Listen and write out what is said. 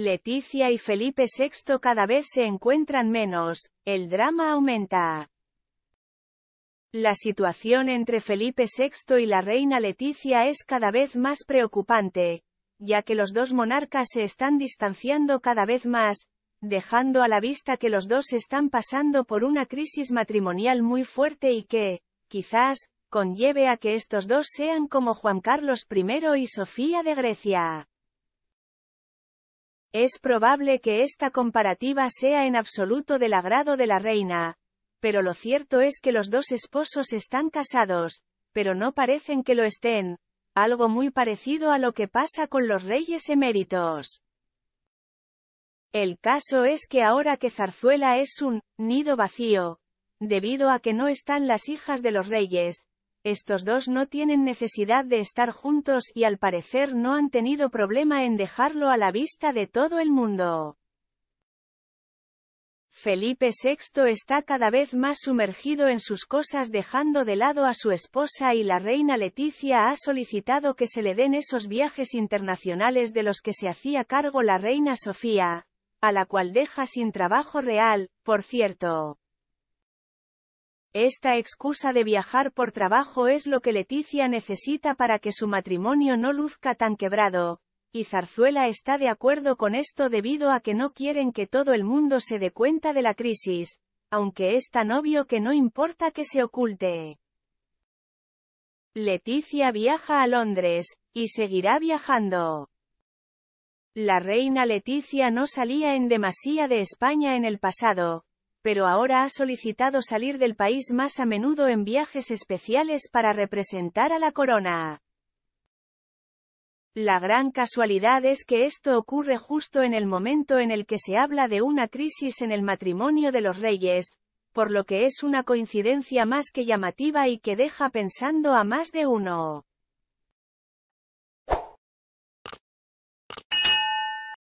Leticia y Felipe VI cada vez se encuentran menos, el drama aumenta. La situación entre Felipe VI y la reina Leticia es cada vez más preocupante, ya que los dos monarcas se están distanciando cada vez más, dejando a la vista que los dos están pasando por una crisis matrimonial muy fuerte y que, quizás, conlleve a que estos dos sean como Juan Carlos I y Sofía de Grecia. Es probable que esta comparativa sea en absoluto del agrado de la reina. Pero lo cierto es que los dos esposos están casados, pero no parecen que lo estén, algo muy parecido a lo que pasa con los reyes eméritos. El caso es que ahora que Zarzuela es un nido vacío, debido a que no están las hijas de los reyes, estos dos no tienen necesidad de estar juntos y al parecer no han tenido problema en dejarlo a la vista de todo el mundo. Felipe VI está cada vez más sumergido en sus cosas dejando de lado a su esposa y la reina Leticia ha solicitado que se le den esos viajes internacionales de los que se hacía cargo la reina Sofía, a la cual deja sin trabajo real, por cierto. Esta excusa de viajar por trabajo es lo que Leticia necesita para que su matrimonio no luzca tan quebrado, y Zarzuela está de acuerdo con esto debido a que no quieren que todo el mundo se dé cuenta de la crisis, aunque es tan obvio que no importa que se oculte. Leticia viaja a Londres, y seguirá viajando. La reina Leticia no salía en demasía de España en el pasado, pero ahora ha solicitado salir del país más a menudo en viajes especiales para representar a la corona. La gran casualidad es que esto ocurre justo en el momento en el que se habla de una crisis en el matrimonio de los reyes, por lo que es una coincidencia más que llamativa y que deja pensando a más de uno.